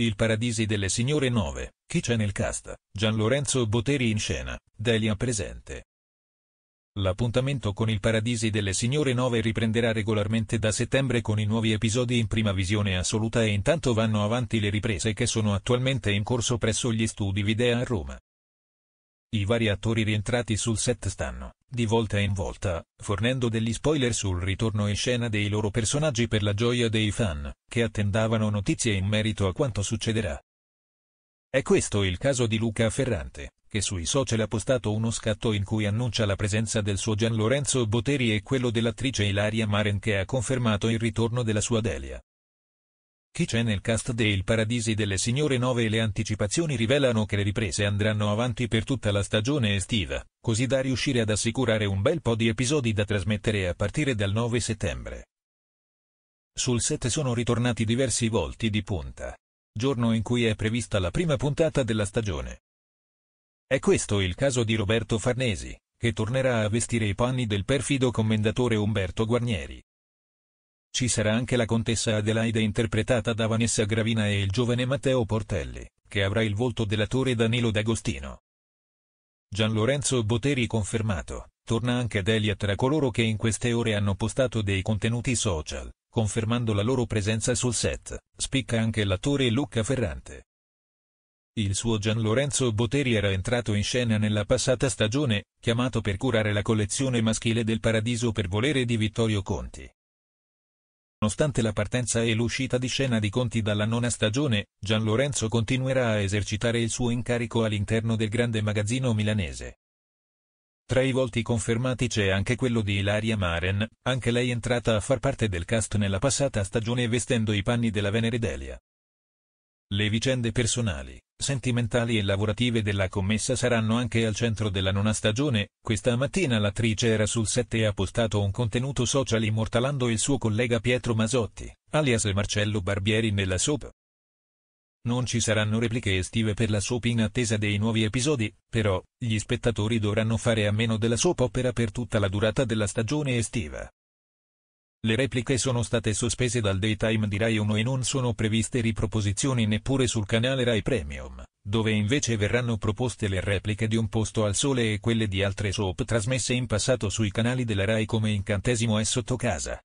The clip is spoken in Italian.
Il Paradisi delle Signore 9, chi c'è nel cast, Gian Lorenzo Boteri in scena, Delia presente. L'appuntamento con il Paradisi delle Signore 9 riprenderà regolarmente da settembre con i nuovi episodi in prima visione assoluta e intanto vanno avanti le riprese che sono attualmente in corso presso gli studi Videa a Roma. I vari attori rientrati sul set stanno, di volta in volta, fornendo degli spoiler sul ritorno in scena dei loro personaggi per la gioia dei fan, che attendavano notizie in merito a quanto succederà. È questo il caso di Luca Ferrante, che sui social ha postato uno scatto in cui annuncia la presenza del suo Gian Lorenzo Botteri e quello dell'attrice Ilaria Maren che ha confermato il ritorno della sua Delia. Chi c'è nel cast del Paradisi delle Signore 9 e le anticipazioni rivelano che le riprese andranno avanti per tutta la stagione estiva, così da riuscire ad assicurare un bel po' di episodi da trasmettere a partire dal 9 settembre. Sul set sono ritornati diversi volti di punta. Giorno in cui è prevista la prima puntata della stagione. È questo il caso di Roberto Farnesi, che tornerà a vestire i panni del perfido commendatore Umberto Guarnieri. Ci sarà anche la contessa Adelaide interpretata da Vanessa Gravina e il giovane Matteo Portelli, che avrà il volto dell'attore Danilo D'Agostino. Gian Lorenzo Boteri confermato, torna anche Delia tra coloro che in queste ore hanno postato dei contenuti social, confermando la loro presenza sul set, spicca anche l'attore Luca Ferrante. Il suo Gian Lorenzo Boteri era entrato in scena nella passata stagione, chiamato per curare la collezione maschile del Paradiso per volere di Vittorio Conti, Nonostante la partenza e l'uscita di scena di Conti dalla nona stagione, Gian Lorenzo continuerà a esercitare il suo incarico all'interno del grande magazzino milanese. Tra i volti confermati c'è anche quello di Ilaria Maren, anche lei entrata a far parte del cast nella passata stagione vestendo i panni della Venere Delia. Le vicende personali sentimentali e lavorative della commessa saranno anche al centro della nona stagione, questa mattina l'attrice era sul set e ha postato un contenuto social immortalando il suo collega Pietro Masotti, alias Marcello Barbieri nella soap. Non ci saranno repliche estive per la soap in attesa dei nuovi episodi, però, gli spettatori dovranno fare a meno della soap opera per tutta la durata della stagione estiva. Le repliche sono state sospese dal daytime di Rai 1 e non sono previste riproposizioni neppure sul canale Rai Premium, dove invece verranno proposte le repliche di Un posto al sole e quelle di altre soap trasmesse in passato sui canali della Rai come Incantesimo e Sottocasa.